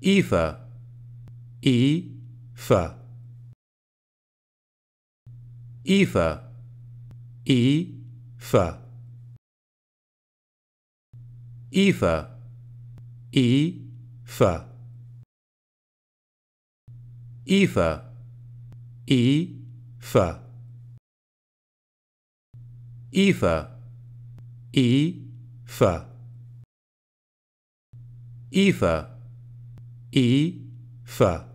Eva, Eva, Eva, Eva, Eva, Eva, Eva, Eva, Eva, Eva, Eva. e fa.